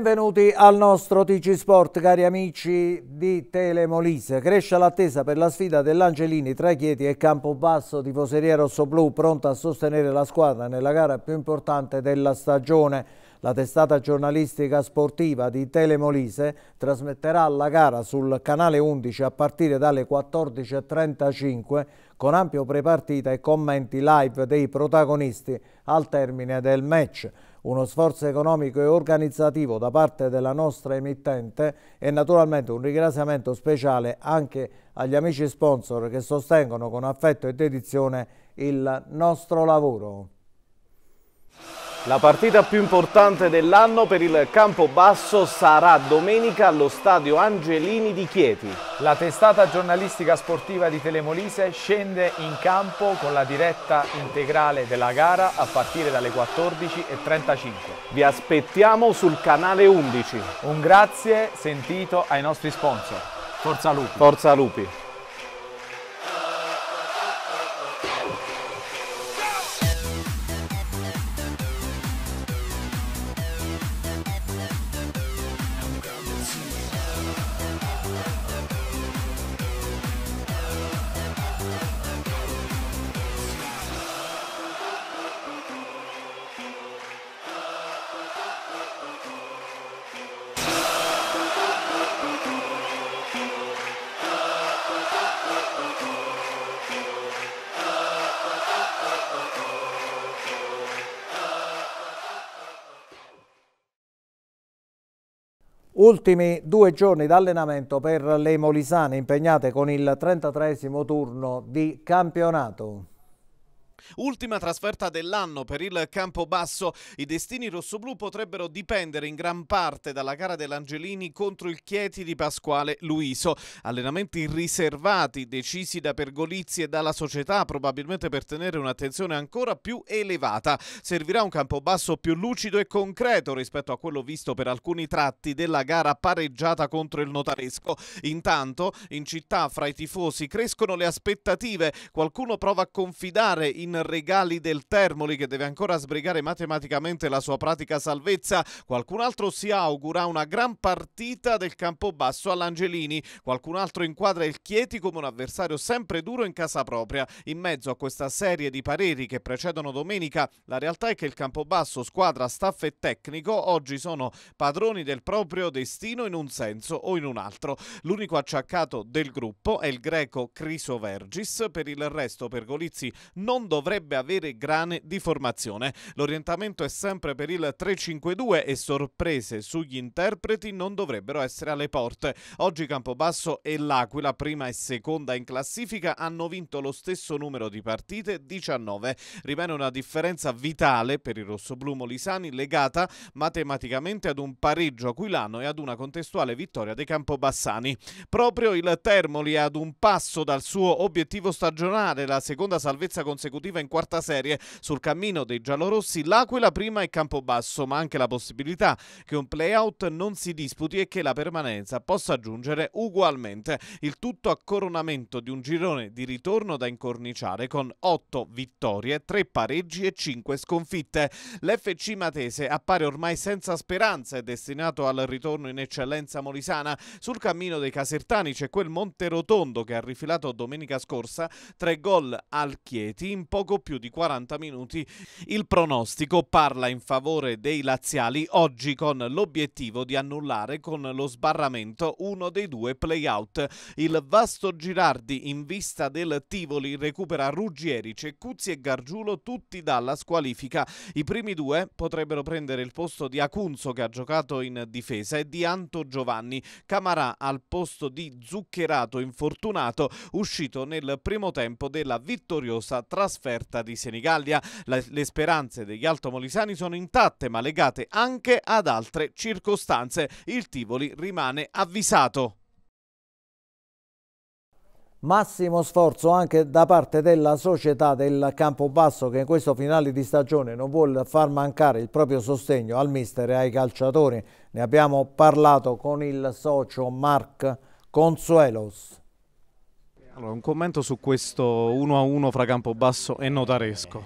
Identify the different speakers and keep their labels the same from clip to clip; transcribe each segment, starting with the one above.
Speaker 1: Benvenuti al nostro TG Sport, cari amici di Telemolise. Cresce l'attesa per la sfida dell'Angelini tra Chieti e Campobasso, tifoseria rossoblù pronta a sostenere la squadra nella gara più importante della stagione. La testata giornalistica sportiva di Telemolise trasmetterà la gara sul canale 11 a partire dalle 14.35 con ampio prepartita e commenti live dei protagonisti al termine del match. Uno sforzo economico e organizzativo da parte della nostra emittente e naturalmente un ringraziamento speciale anche agli amici sponsor che sostengono con affetto e dedizione il nostro lavoro.
Speaker 2: La partita più importante dell'anno per il Campobasso sarà domenica allo
Speaker 3: stadio Angelini di Chieti. La testata giornalistica sportiva di Telemolise scende in campo con la diretta integrale della gara a partire dalle 14.35.
Speaker 2: Vi aspettiamo sul canale 11. Un grazie
Speaker 3: sentito ai nostri sponsor. Forza Lupi. Forza Lupi.
Speaker 1: Ultimi due giorni d'allenamento per le Molisane impegnate con il 33 turno di campionato.
Speaker 2: Ultima trasferta dell'anno per il Campobasso. I destini rossoblù potrebbero dipendere in gran parte dalla gara dell'Angelini contro il Chieti di Pasquale Luiso. Allenamenti riservati decisi da Pergolizzi e dalla società probabilmente per tenere un'attenzione ancora più elevata. Servirà un Campobasso più lucido e concreto rispetto a quello visto per alcuni tratti della gara pareggiata contro il Notaresco. Intanto in città fra i tifosi crescono le aspettative. Qualcuno prova a confidare in in regali del Termoli che deve ancora sbrigare matematicamente la sua pratica salvezza. Qualcun altro si augura una gran partita del Campobasso all'Angelini. Qualcun altro inquadra il Chieti come un avversario sempre duro in casa propria. In mezzo a questa serie di pareri che precedono domenica, la realtà è che il Campobasso, squadra, staff e tecnico oggi sono padroni del proprio destino in un senso o in un altro. L'unico acciaccato del gruppo è il greco Criso Vergis, per il resto per Golizzi, non dovrebbe dovrebbe avere grane di formazione. L'orientamento è sempre per il 352 e sorprese sugli interpreti non dovrebbero essere alle porte. Oggi Campobasso e L'Aquila, prima e seconda in classifica, hanno vinto lo stesso numero di partite, 19. Rimane una differenza vitale per i rossoblù molisani legata matematicamente ad un pareggio aquilano e ad una contestuale vittoria dei Campobassani. Proprio il Termoli è ad un passo dal suo obiettivo stagionale, la seconda salvezza consecutiva consecutiva in quarta serie. Sul cammino dei giallorossi l'Aquila prima e Campobasso, ma anche la possibilità che un playout non si disputi e che la permanenza possa giungere ugualmente. Il tutto a coronamento di un girone di ritorno da incorniciare con 8 vittorie, 3 pareggi e 5 sconfitte. L'FC Matese appare ormai senza speranza e destinato al ritorno in eccellenza molisana. Sul cammino dei casertani c'è quel Monterotondo che ha rifilato domenica scorsa tre gol al Chieti in po- poco più di 40 minuti. Il pronostico parla in favore dei laziali oggi con l'obiettivo di annullare con lo sbarramento uno dei due playout. Il vasto Girardi in vista del Tivoli recupera Ruggieri, Cecuzzi e Gargiulo tutti dalla squalifica. I primi due potrebbero prendere il posto di Acunzo che ha giocato in difesa e di Anto Giovanni. Camarà al posto di Zuccherato infortunato uscito nel primo tempo della vittoriosa trasferta trasferta di Senigallia. le speranze degli altomolisani sono intatte ma legate anche ad altre circostanze. Il Tivoli rimane avvisato.
Speaker 1: Massimo sforzo anche da parte della società del Campobasso che in questo finale di stagione non vuole far mancare il proprio sostegno al mister e ai calciatori. Ne abbiamo parlato con il socio
Speaker 2: Marc Consuelos. Allora, un commento su questo 1-1 fra Campobasso e Notaresco.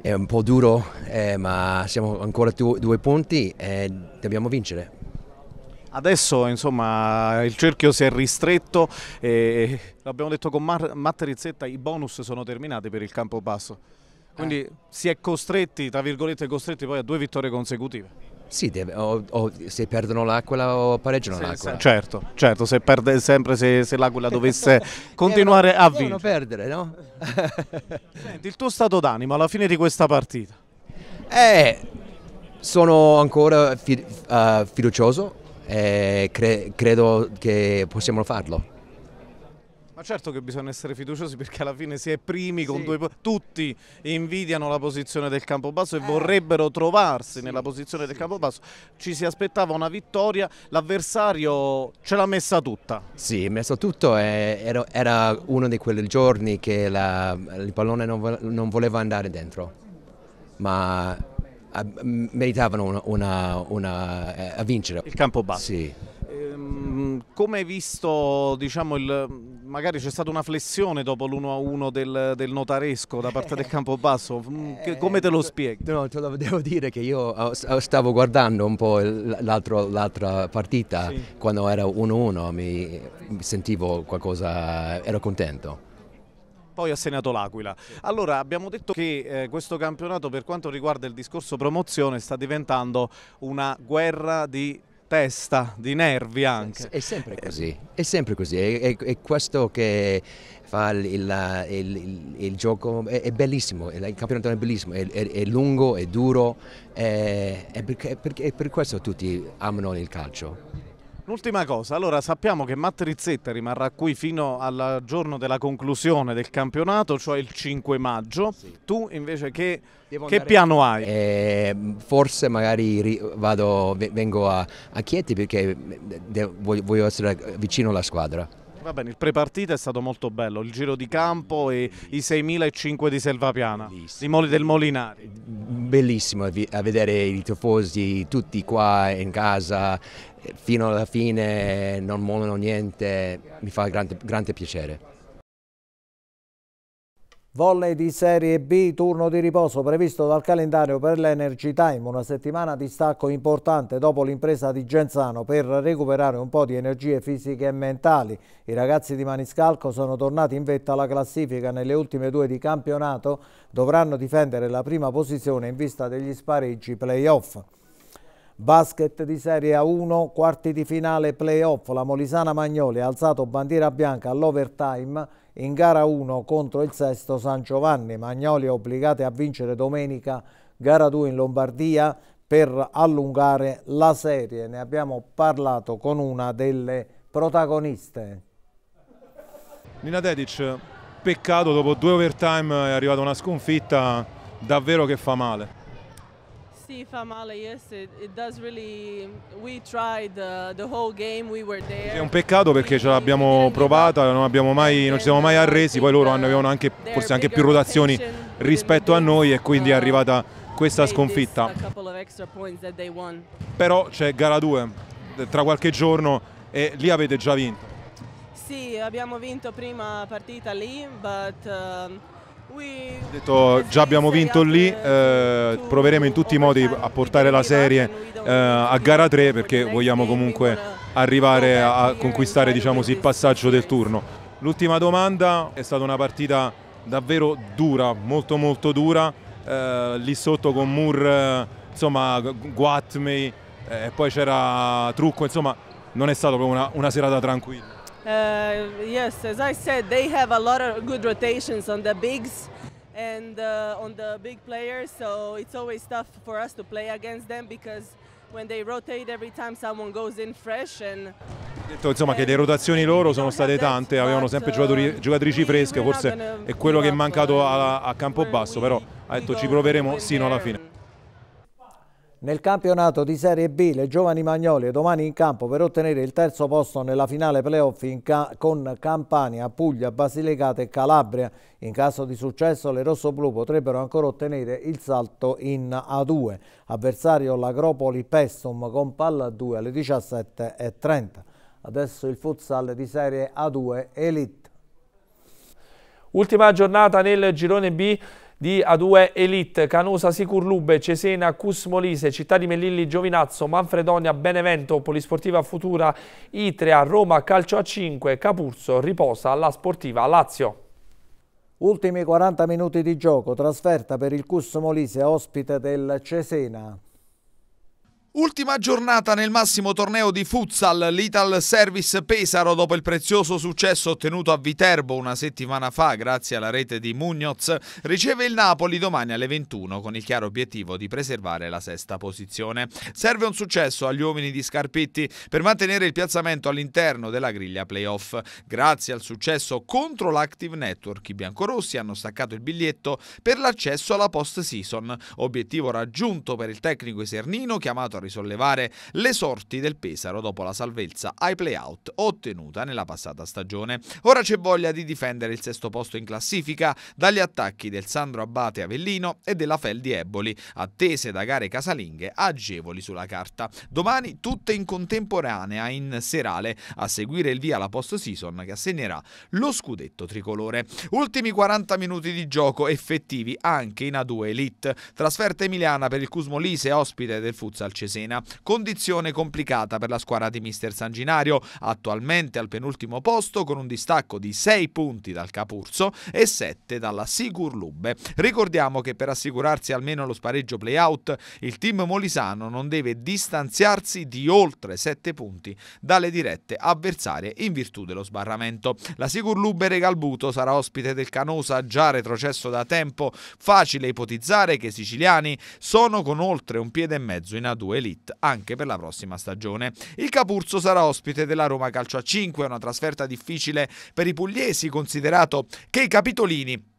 Speaker 4: È un po' duro, eh, ma siamo ancora tu, due punti e eh, dobbiamo vincere.
Speaker 2: Adesso insomma, il cerchio si è ristretto e eh, l'abbiamo detto con Mar- Matt Rizzetta, i bonus sono terminati per il Campobasso. Quindi eh. si è costretti, tra virgolette,
Speaker 4: costretti poi a due vittorie consecutive. Sì, deve, o, o, se perdono l'Aquila o pareggiano sì, l'Aquila. Certo,
Speaker 2: certo, se perde, sempre se, se l'Aquila dovesse continuare devono, a vincere. perdere, no? Senti, il tuo stato d'animo alla fine di questa partita?
Speaker 4: Eh, sono ancora fi, uh, fiducioso e cre, credo che possiamo farlo.
Speaker 2: Ma certo che bisogna essere fiduciosi perché alla fine si è primi sì. due tutti invidiano la posizione del campo basso e eh. vorrebbero trovarsi sì. nella posizione del campo basso. Ci si aspettava una vittoria, l'avversario
Speaker 4: ce l'ha messa tutta. Sì, messa tutto era, era uno di quei giorni che la, il pallone non, non, voleva andare dentro. Ma ah, meritavano una, una, una eh, a vincere. Il campo basso. Sì.
Speaker 2: Ehm, come hai visto, diciamo, il, magari c'è stata una flessione dopo l'1-1 del, del, notaresco da parte del Campobasso, mm, eh, come te lo eh, spieghi?
Speaker 4: No, te lo devo dire che io eh, stavo guardando un po' l'altra partita, sì. quando era 1-1 mi sentivo qualcosa, ero contento
Speaker 2: poi ha segnato l'Aquila. Allora abbiamo detto che eh, questo campionato per quanto riguarda il discorso promozione sta diventando una guerra di testa, di nervi
Speaker 4: anche. È sempre eh, così, è sempre così, è, è, è questo che fa il, il, il, il gioco, è, è, bellissimo, il campionato è bellissimo, è, lungo, è duro, è, perché, perché, per questo tutti amano il calcio.
Speaker 2: L'ultima cosa, allora sappiamo che Matt Rizzetta rimarrà qui fino al giorno della conclusione del campionato, cioè il 5 maggio. Sì. Tu invece che, che piano
Speaker 4: hai? Eh, forse magari vado, vengo a, a Chieti perché eh, voglio essere vicino alla squadra.
Speaker 2: Va bene, il prepartita è stato molto bello, il giro di campo e i 6.005 di Selvapiana, i moli del Molinari.
Speaker 4: Bellissimo a vedere i tifosi tutti qua in casa, fino alla fine non mollano niente, mi fa grande, grande piacere.
Speaker 1: Volley di Serie B, turno di riposo previsto dal calendario per l'Energy Time, una settimana di stacco importante dopo l'impresa di Genzano per recuperare un po' di energie fisiche e mentali. I ragazzi di Maniscalco sono tornati in vetta alla classifica nelle ultime due di campionato, dovranno difendere la prima posizione in vista degli spareggi playoff. Basket di Serie A1, quarti di finale playoff, la Molisana Magnoli ha alzato bandiera bianca all'overtime in gara 1 contro il sesto San Giovanni. Magnoli è obbligate a vincere domenica gara 2 in Lombardia per allungare la serie. Ne abbiamo parlato con una delle protagoniste.
Speaker 5: Nina Dedic, peccato dopo due overtime è arrivata una sconfitta davvero che fa male
Speaker 6: see Famala, yes, it, it does really. We tried
Speaker 5: the, the whole game, we were there. Sì, è un peccato perché ce l'abbiamo provata, non, abbiamo mai, non ci siamo mai arresi. Poi loro avevano anche, forse anche più rotazioni rispetto a noi, e quindi è arrivata questa sconfitta. Però c'è gara 2 tra qualche giorno e lì avete già vinto.
Speaker 6: Sì, abbiamo vinto prima partita lì, but. Uh,
Speaker 5: ho detto già abbiamo vinto lì, eh, proveremo in tutti i modi a portare la serie eh, a gara 3 perché vogliamo comunque arrivare a conquistare diciamo, il passaggio del turno. L'ultima domanda è stata una partita davvero dura, molto molto dura, eh, lì sotto con Moore, eh, insomma Guatmei eh, e poi c'era Trucco, insomma non è stata proprio una, una serata tranquilla.
Speaker 6: Uh, yes, as I said, they have a lot of good rotations on the bigs and uh, on the big players, so it's always tough for us to play against them because when they rotate every time someone goes in fresh and
Speaker 5: detto insomma che le rotazioni loro sono state tante, avevano sempre uh, giocatori, giocatrici fresche, forse è quello che è mancato a, a basso, però ha detto ci proveremo sino alla fine.
Speaker 1: Nel campionato di Serie B le giovani Magnolie domani in campo per ottenere il terzo posto nella finale playoff ca con Campania, Puglia, Basilicata e Calabria. In caso di successo le rossoblù potrebbero ancora ottenere il salto in A2. Avversario l'Agropoli Pestum con palla 2 alle 17.30.
Speaker 7: Adesso il futsal di Serie A2 Elite. Ultima giornata nel girone B di A2 Elite, Canosa, Sicurlube, Cesena, Cus Molise, Città di Mellilli, Giovinazzo, Manfredonia, Benevento, Polisportiva Futura, Itrea, Roma, Calcio A5, Capurzo, Riposa, La Sportiva, Lazio.
Speaker 1: Ultimi 40 minuti di gioco, trasferta per il Cus Molise, ospite del Cesena.
Speaker 3: Ultima giornata nel massimo torneo di futsal, l'Ital Service Pesaro dopo il prezioso successo ottenuto a Viterbo una settimana fa grazie alla rete di Mugnoz, riceve il Napoli domani alle 21 con il chiaro obiettivo di preservare la sesta posizione. Serve un successo agli uomini di Scarpetti per mantenere il piazzamento all'interno della griglia playoff. Grazie al successo contro l'Active Network i biancorossi hanno staccato il biglietto per l'accesso alla post-season, obiettivo raggiunto per il tecnico esernino chiamato a risollevare le sorti del Pesaro dopo la salvezza ai playout ottenuta nella passata stagione. Ora c'è voglia di difendere il sesto posto in classifica dagli attacchi del Sandro Abbate Avellino e della Fel di Eboli, attese da gare casalinghe agevoli sulla carta. Domani tutte in contemporanea in serale a seguire il via la post-season che assegnerà lo scudetto tricolore. Ultimi 40 minuti di gioco effettivi anche in A2 Elite. Trasferta emiliana per il Cusmolise, ospite del Futsal Cesare. Cesena. Condizione complicata per la squadra di mister Sanginario, attualmente al penultimo posto con un distacco di 6 punti dal Capurso e 7 dalla Sigur Lubbe. Ricordiamo che per assicurarsi almeno lo spareggio playout, il team molisano non deve distanziarsi di oltre 7 punti dalle dirette avversarie in virtù dello sbarramento. La Sigur Lubbe Regalbuto sarà ospite del Canosa già retrocesso da tempo. Facile ipotizzare che i siciliani sono con oltre un piede e mezzo in A2 Elite anche per la prossima stagione. Il Capurzo sarà ospite della Roma Calcio a 5, una trasferta difficile per i pugliesi considerato che i capitolini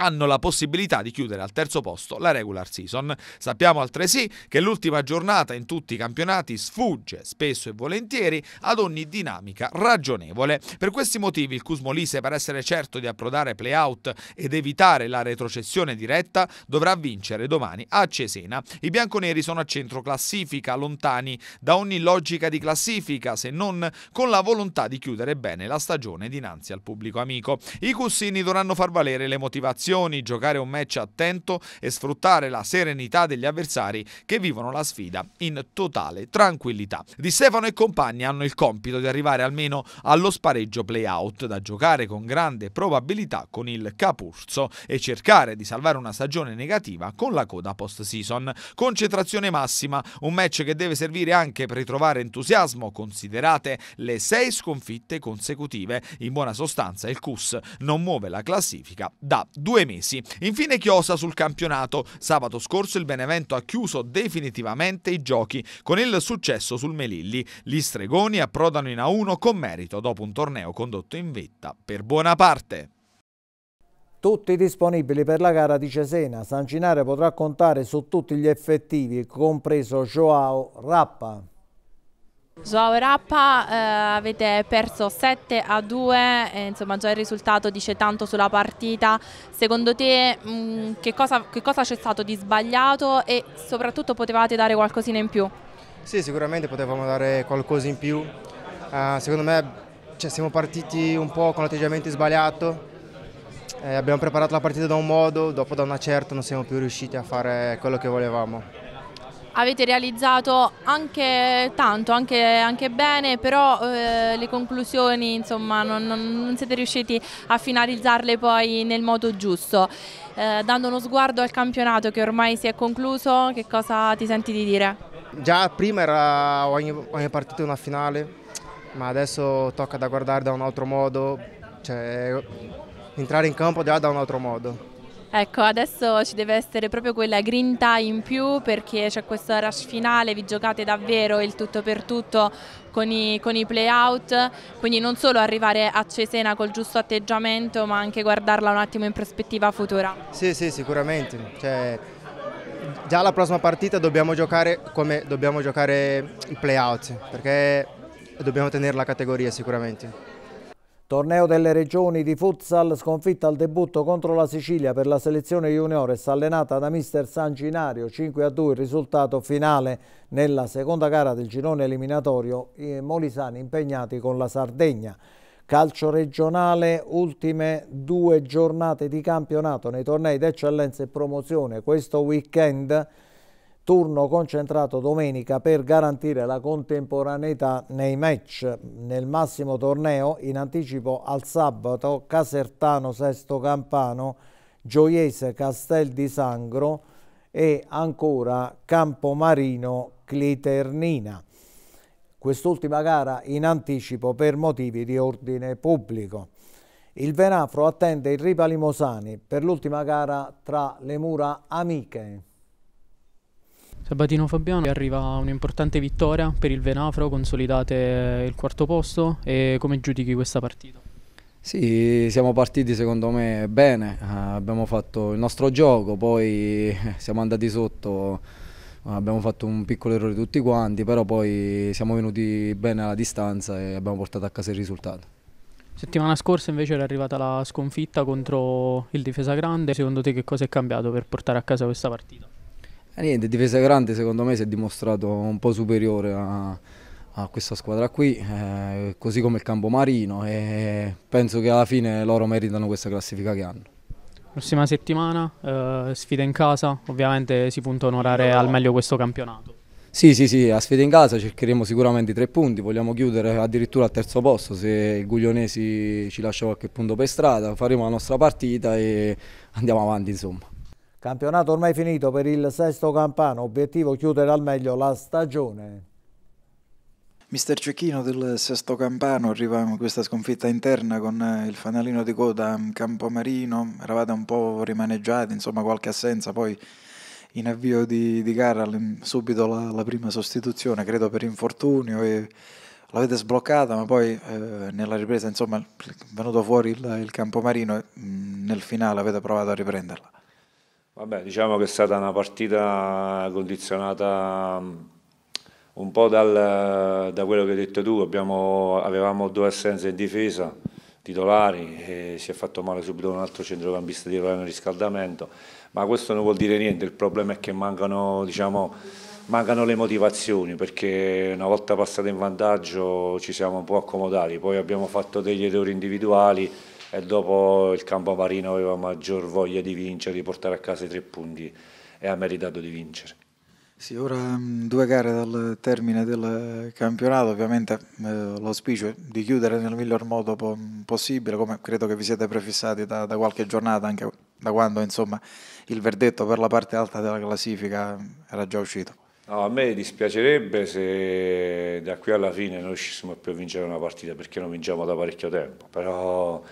Speaker 3: hanno la possibilità di chiudere al terzo posto la regular season. Sappiamo altresì che l'ultima giornata in tutti i campionati sfugge spesso e volentieri ad ogni dinamica ragionevole. Per questi motivi il Cusmolise per essere certo di approdare playout ed evitare la retrocessione diretta dovrà vincere domani a Cesena. I bianconeri sono a centro classifica, lontani da ogni logica di classifica se non con la volontà di chiudere bene la stagione dinanzi al pubblico amico. I cussini dovranno far valere le motivazioni prestazioni, giocare un match attento e sfruttare la serenità degli avversari che vivono la sfida in totale tranquillità. Di Stefano e compagni hanno il compito di arrivare almeno allo spareggio playout da giocare con grande probabilità con il Capurso e cercare di salvare una stagione negativa con la coda post-season. Concentrazione massima, un match che deve servire anche per ritrovare entusiasmo, considerate le sei sconfitte consecutive. In buona sostanza il CUS non muove la classifica da due due mesi. Infine chiosa sul campionato. Sabato scorso il Benevento ha chiuso definitivamente i giochi con il successo sul Melilli. Gli stregoni approdano in A1 con merito dopo un torneo condotto in vetta per buona parte.
Speaker 1: Tutti disponibili per la gara di Cesena. San Ginario potrà contare su tutti gli effettivi, compreso Joao Rappa.
Speaker 6: Joao Rappa eh, avete perso 7 a 2, eh, insomma già il risultato dice tanto sulla partita, secondo te mh, mm, che cosa c'è stato di sbagliato e soprattutto potevate dare qualcosina in più?
Speaker 8: Sì sicuramente potevamo dare qualcosa in più, uh, secondo me cioè, siamo partiti un po' con l'atteggiamento sbagliato, eh, abbiamo preparato la partita da un modo, dopo da una certa non siamo più riusciti a fare quello che volevamo
Speaker 6: avete realizzato anche tanto, anche, anche bene, però eh, le conclusioni insomma, non, non, siete riusciti a finalizzarle poi nel modo giusto. Eh, dando uno sguardo al campionato che ormai si è concluso, che cosa ti senti di dire?
Speaker 8: Già prima era ogni, ogni partita una finale, ma adesso tocca da guardare da un altro modo, cioè entrare in campo già da un altro modo.
Speaker 6: Ecco, adesso ci deve essere proprio quella grinta in più perché c'è questo rush finale, vi giocate davvero il tutto per tutto con i, con i play-out, quindi non solo arrivare a Cesena col giusto atteggiamento ma anche guardarla un attimo in prospettiva futura.
Speaker 8: Sì, sì, sicuramente. Cioè, già la prossima partita dobbiamo giocare come dobbiamo giocare i play-out perché dobbiamo tenere la categoria sicuramente.
Speaker 1: Torneo delle regioni di futsal, sconfitta al debutto contro la Sicilia per la selezione juniores allenata da mister San Ginario, 5 a 2 il risultato finale nella seconda gara del girone eliminatorio, i molisani impegnati con la Sardegna. Calcio regionale, ultime due giornate di campionato nei tornei d'eccellenza e promozione. Questo weekend turno concentrato domenica per garantire la contemporaneità nei match. Nel massimo torneo, in anticipo al sabato, Casertano Sesto Campano, Gioiese Castel di Sangro e ancora Campomarino Cliternina. Quest'ultima gara in anticipo per motivi di ordine pubblico. Il Venafro attende il Ripa Limosani per l'ultima gara tra le mura amiche.
Speaker 9: Sabatino Fabiano arriva un'importante vittoria per il Venafro, consolidate il quarto posto e come giudichi questa partita?
Speaker 7: Sì, siamo partiti secondo me bene, eh, abbiamo fatto il nostro gioco, poi eh, siamo andati sotto, eh, abbiamo fatto un piccolo errore tutti quanti, però poi siamo venuti bene alla distanza e abbiamo portato a casa il risultato.
Speaker 9: Settimana scorsa invece era arrivata la sconfitta contro il Difesa Grande, secondo te che cosa è cambiato per portare a casa questa partita?
Speaker 7: niente, difesa grande secondo me si è dimostrato un po' superiore a, a questa squadra qui, eh, così come il campo marino e penso che alla fine loro meritano questa classifica che hanno.
Speaker 9: Prossima settimana, eh, sfida in casa, ovviamente si punta a onorare al meglio
Speaker 7: questo campionato. Sì, sì, sì, a sfida in casa cercheremo sicuramente i tre punti, vogliamo chiudere addirittura al terzo posto se il Guglionesi ci lascia qualche punto per strada, faremo la nostra partita e andiamo avanti insomma.
Speaker 1: Campionato ormai finito per il sesto campano, obiettivo chiudere al meglio la stagione. Mister Cecchino del Sesto Campano, arriva questa sconfitta interna con eh, il fanalino di coda mm, Campomarino, eravate un po' rimaneggiati, insomma qualche assenza, poi in avvio di, di gara subito la, la, prima sostituzione, credo per infortunio, l'avete sbloccata, ma poi eh, nella ripresa insomma è venuto fuori il, il Campomarino e mm, nel finale avete provato a riprenderla.
Speaker 10: Vabbè, diciamo che è stata una partita condizionata mm, un po' dal, da quello che hai detto tu, Abbiamo, avevamo due assenze in difesa, titolari, e si è fatto male subito un altro centrocampista di problema di riscaldamento, ma questo non vuol dire niente, il problema è che mancano, diciamo, mancano le motivazioni perché una volta passata in vantaggio ci siamo un po' accomodati, poi abbiamo fatto degli errori individuali, e dopo il campo Marino aveva maggior voglia di vincere, di portare a casa i tre punti e ha meritato di vincere.
Speaker 1: Sì, ora mm, due gare dal termine del campionato, ovviamente eh, l'auspicio è di chiudere nel miglior modo po possibile, come credo che vi siete prefissati da, da qualche giornata, anche da quando insomma, il verdetto per la parte alta della classifica mm, era già uscito.
Speaker 10: No, a me dispiacerebbe se da qui alla fine non riuscissimo più a vincere una partita, perché non vinciamo da parecchio tempo, però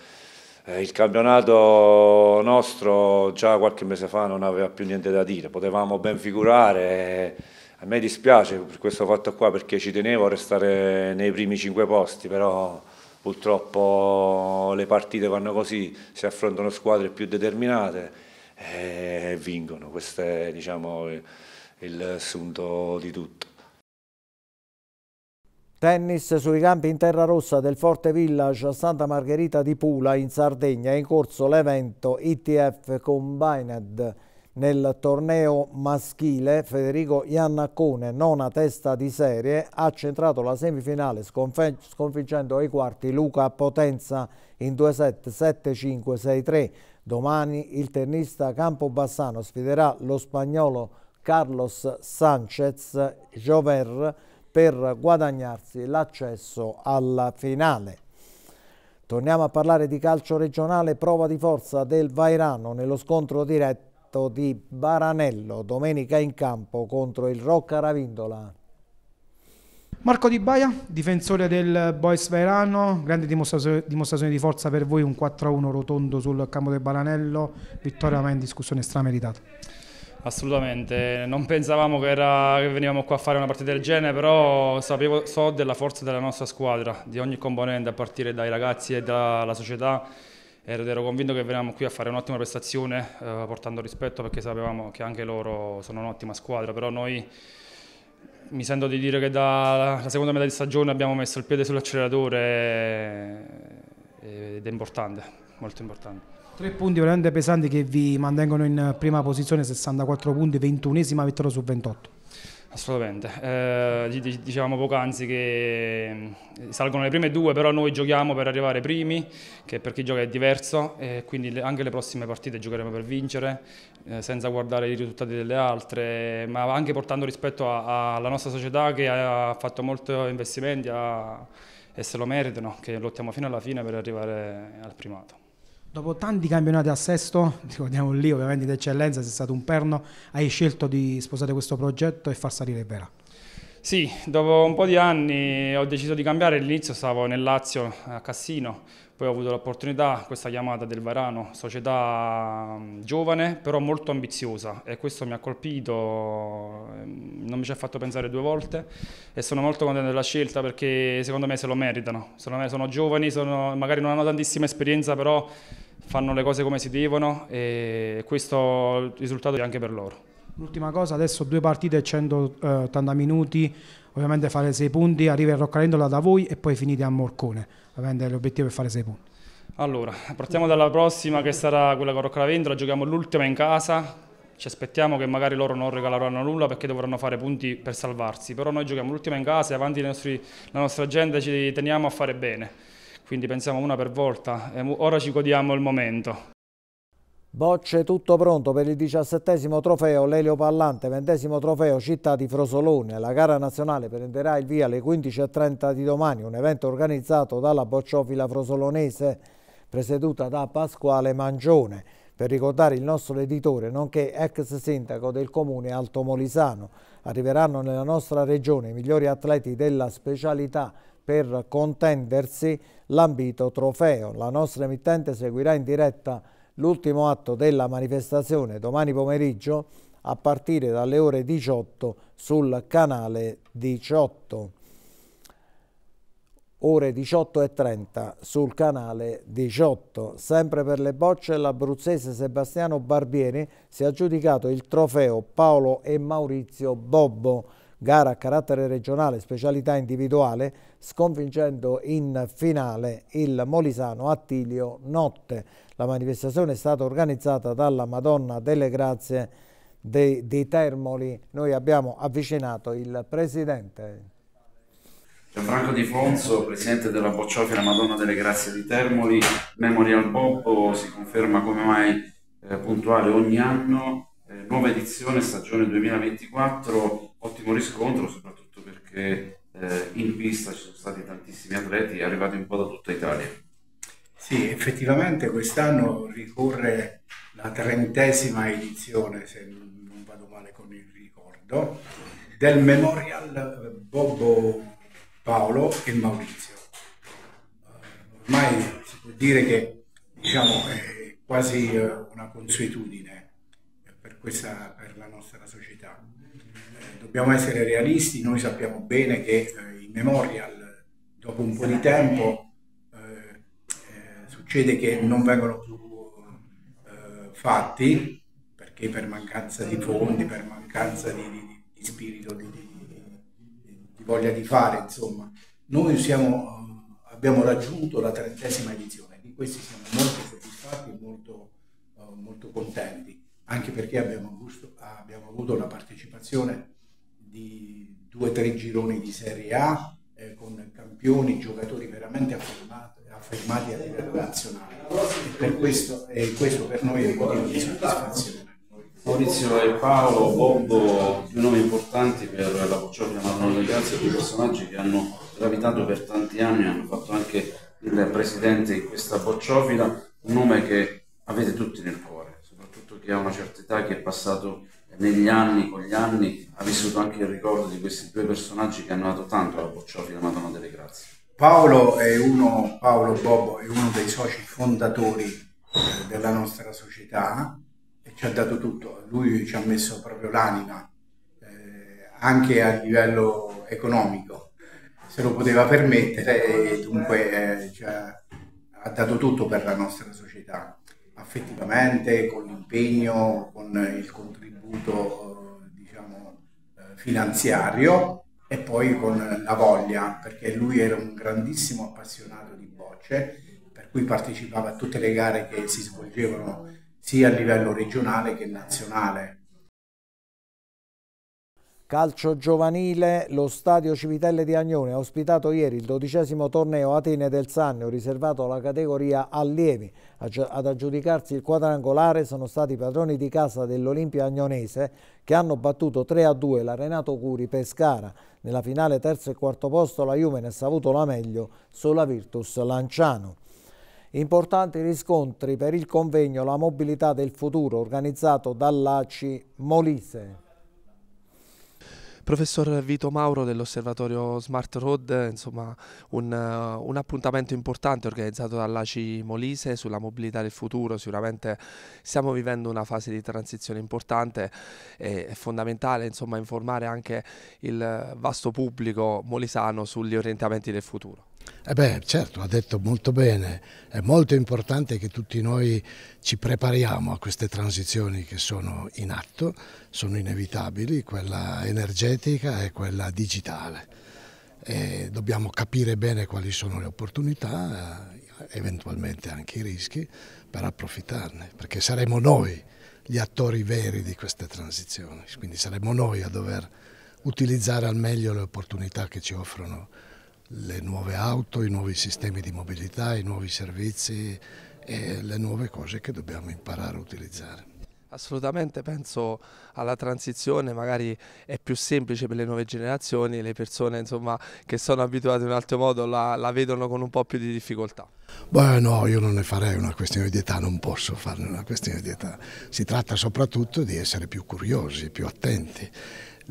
Speaker 10: eh, il campionato nostro già qualche mese fa non aveva più niente da dire, potevamo ben figurare. Eh, a me dispiace per questo fatto qua perché ci tenevo a restare nei primi cinque posti, però purtroppo le partite vanno così, si affrontano squadre più determinate eh, e vincono. Questo è diciamo, il sunto di tutto.
Speaker 1: Tennis sui campi in terra rossa del Forte Village a Santa Margherita di Pula in Sardegna è in corso l'evento ITF Combined nel torneo maschile Federico Iannaccone, nona testa di serie, ha centrato la semifinale sconfiggendo ai quarti Luca Potenza in 2 set 7-5 6-3. Domani il tennista Campobassano sfiderà lo spagnolo Carlos Sanchez Jover per guadagnarsi l'accesso alla finale. Torniamo a parlare di calcio regionale, prova di forza del Vairano nello scontro diretto di Baranello, domenica in campo contro il Rocca Ravindola.
Speaker 9: Marco Di Baia, difensore del Boys Verano, grande dimostrazione di forza per voi, un 4-1 rotondo sul campo del Baranello, vittoria mai in discussione strameritata.
Speaker 8: Assolutamente, non pensavamo che, era, che, venivamo qua a fare una partita del genere, però sapevo, so della forza della nostra squadra, di ogni componente, a partire dai ragazzi e dalla società, ed ero convinto che venivamo qui a fare un'ottima prestazione, eh, portando rispetto perché sapevamo che anche loro sono un'ottima squadra, però noi mi sento di dire che dalla seconda metà di stagione abbiamo messo il piede sull'acceleratore eh, ed è importante, molto importante.
Speaker 9: Tre punti veramente pesanti che vi mantengono in prima posizione, 64 punti, 21esima vittoria su 28.
Speaker 8: Assolutamente, eh, dicevamo poc'anzi che mm, salgono le prime due, però noi giochiamo per arrivare primi, che per chi gioca è diverso, e quindi anche le prossime partite giocheremo per vincere, eh, senza guardare i risultati delle altre, ma anche portando rispetto alla nostra società che ha fatto molti investimenti a, e se lo meritano, che lottiamo fino alla fine per arrivare al primato.
Speaker 9: Dopo tanti campionati a sesto, ricordiamo lì ovviamente d'eccellenza, sei stato un perno, hai scelto di sposare questo progetto e far salire Vera.
Speaker 8: Sì, dopo un po' di anni ho deciso di cambiare, all'inizio stavo nel Lazio a Cassino, poi ho avuto l'opportunità, questa chiamata del Varano, società mm, giovane però molto ambiziosa e questo mi ha colpito, ehm, non mi ci ha fatto pensare due volte e sono molto contento della scelta perché secondo me se lo meritano, secondo me sono giovani, sono, magari non hanno tantissima esperienza però fanno le cose come si devono e questo risultato è anche per loro.
Speaker 9: L'ultima cosa, adesso due partite e 180 minuti, ovviamente fare sei punti, arriva il Roccalendola da voi e poi finite a Morcone, ovviamente l'obiettivo è fare sei punti.
Speaker 8: Allora, partiamo dalla prossima che sarà quella con Roccalendola, giochiamo l'ultima in casa, ci aspettiamo che magari loro non regaleranno nulla perché dovranno fare punti per salvarsi, però noi giochiamo l'ultima in casa e avanti nostri, la nostra agenda ci teniamo a fare bene, quindi pensiamo una per volta, ora ci godiamo il momento.
Speaker 1: Bocce tutto pronto per il diciassettesimo trofeo Lelio Pallante, ventesimo trofeo Città di Frosolone. La gara nazionale prenderà il via alle 15.30 di domani, un evento organizzato dalla bocciofila frosolonese presieduta da Pasquale Mangione per ricordare il nostro editore, nonché ex sindaco del comune Alto Molisano. Arriveranno nella nostra regione i migliori atleti della specialità per contendersi l'ambito trofeo. La nostra emittente seguirà in diretta L'ultimo atto della manifestazione domani pomeriggio a partire dalle ore 18 sul canale 18. Ore 18 e 30 sul canale 18. Sempre per le bocce l'abruzzese Sebastiano Barbieri si è aggiudicato il trofeo Paolo e Maurizio Bobbo, gara a carattere regionale, specialità individuale sconfiggendo in finale il Molisano Attilio Notte. La manifestazione è stata organizzata dalla Madonna delle Grazie di, di Termoli. Noi abbiamo avvicinato il Presidente.
Speaker 3: Gianfranco Di Fonso, presidente della Bocciofila Madonna delle Grazie di Termoli, Memorial Bobbo, si conferma come mai eh, puntuale ogni anno, eh, nuova edizione stagione 2024, ottimo riscontro soprattutto perché eh, in pista ci sono stati tantissimi atleti arrivati un po' da tutta Italia.
Speaker 11: Sì, effettivamente quest'anno ricorre la trentesima edizione, se non vado male con il ricordo, del Memorial Bobbo Paolo e Maurizio. Eh, ormai si può dire che diciamo, è quasi eh, una consuetudine per, questa, per la nostra società dobbiamo essere realisti, noi sappiamo bene che eh, i memorial dopo un po' di tempo eh, eh succede che non vengono più eh, fatti perché per mancanza di fondi, per mancanza di, di, di spirito, di, di, voglia di fare, insomma. Noi siamo, eh, abbiamo raggiunto la trentesima edizione, di questi siamo molto soddisfatti e molto, molto contenti anche perché abbiamo, avuto, la partecipazione di due o tre gironi di Serie A eh, con campioni, giocatori veramente affermati, affermati a livello nazionale e per questo, eh, questo per noi è un motivo di soddisfazione. Maurizio e Paolo, Bobbo, due nomi importanti
Speaker 3: per la Bocciogna Marnone Grazia, due personaggi che hanno gravitato per tanti anni, hanno fatto anche il presidente di questa bocciofila, un nome che avete tutti nel cuore, soprattutto chi ha una certa età, che è passato negli anni, con gli anni, ha vissuto anche
Speaker 11: il ricordo di questi due personaggi che hanno dato tanto alla Boccioli la Madonna delle Grazie. Paolo, è uno, Paolo Bobo è uno dei soci fondatori eh, della nostra società e ci ha dato tutto, lui ci ha messo proprio l'anima, eh, anche a livello economico, se lo poteva permettere e eh, dunque eh, cioè, ha dato tutto per la nostra società, affettivamente, con l'impegno, con il contributo contributo eh, diciamo, eh, finanziario e poi con la voglia, perché lui era un grandissimo appassionato di bocce, per cui partecipava a tutte le gare che si svolgevano sia a livello regionale che nazionale.
Speaker 1: Calcio giovanile, lo stadio Civitelle di Agnone ha ospitato ieri il dodicesimo torneo Atene del Sannio riservato alla categoria allievi. Ad aggiudicarsi il quadrangolare sono stati i padroni di casa dell'Olimpia Agnonese che hanno battuto 3-2 la Renato Curi Pescara. Nella finale terzo e quarto posto la Juvenes ha avuto la meglio sulla Virtus Lanciano. Importanti riscontri per il convegno La mobilità del futuro organizzato dall'ACI Molise
Speaker 7: professor Vito Mauro dell'osservatorio Smart Road, insomma un, un, appuntamento importante organizzato dall'ACI Molise sulla mobilità del futuro, sicuramente stiamo vivendo una fase di transizione importante e è fondamentale insomma, informare anche il vasto pubblico molisano sugli orientamenti del futuro.
Speaker 12: Eh beh, certo, ha detto molto bene, è molto importante che tutti noi ci prepariamo a queste transizioni che sono in atto, sono inevitabili, quella energetica e quella digitale. E dobbiamo capire bene quali sono le opportunità, eventualmente anche i rischi, per approfittarne, perché saremo noi gli attori veri di queste transizioni, quindi saremo noi a dover utilizzare al meglio le opportunità che ci offrono le nuove auto, i nuovi sistemi di mobilità, i nuovi servizi e le nuove cose che dobbiamo imparare a utilizzare.
Speaker 7: Assolutamente penso alla transizione, magari è più semplice per le nuove generazioni, le persone insomma, che sono abituate in un altro modo la, la, vedono con un po' più di difficoltà.
Speaker 12: Beh no, io non ne farei una questione di età, non posso farne una questione di età, si tratta soprattutto di essere più curiosi, più attenti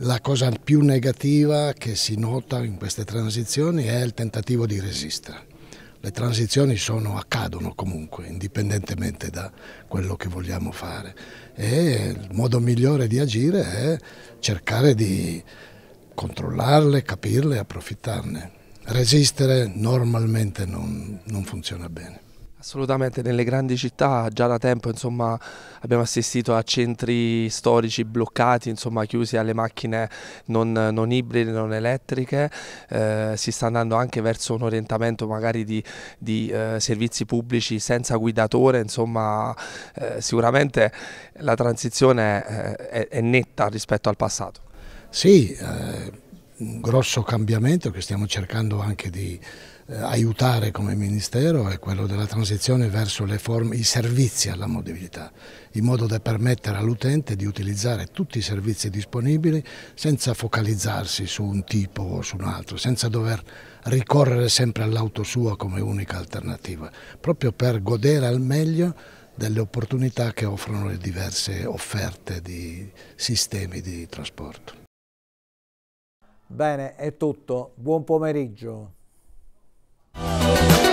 Speaker 12: la cosa più negativa che si nota in queste transizioni è il tentativo di resistere. Le transizioni sono, accadono comunque, indipendentemente da quello che vogliamo fare. E il modo migliore di agire è cercare di controllarle, capirle e approfittarne. Resistere normalmente non, non funziona bene.
Speaker 7: Assolutamente, nelle grandi città già da tempo insomma, abbiamo assistito a centri storici bloccati, insomma, chiusi alle macchine non, non ibride, non elettriche, eh, si sta andando anche verso un orientamento magari di, di eh, servizi pubblici senza guidatore, insomma, eh, sicuramente la transizione eh, è, è, netta rispetto al passato.
Speaker 12: Sì, eh, un grosso cambiamento che stiamo cercando anche di eh, aiutare come Ministero è quello della transizione verso forme, i servizi alla mobilità, in modo da permettere all'utente di utilizzare tutti i servizi disponibili senza focalizzarsi su un tipo o su un altro, senza dover ricorrere sempre all'auto sua come unica alternativa, proprio per godere al meglio delle opportunità che offrono le diverse offerte di sistemi di trasporto.
Speaker 1: Bene, è tutto. Buon pomeriggio. oh, you.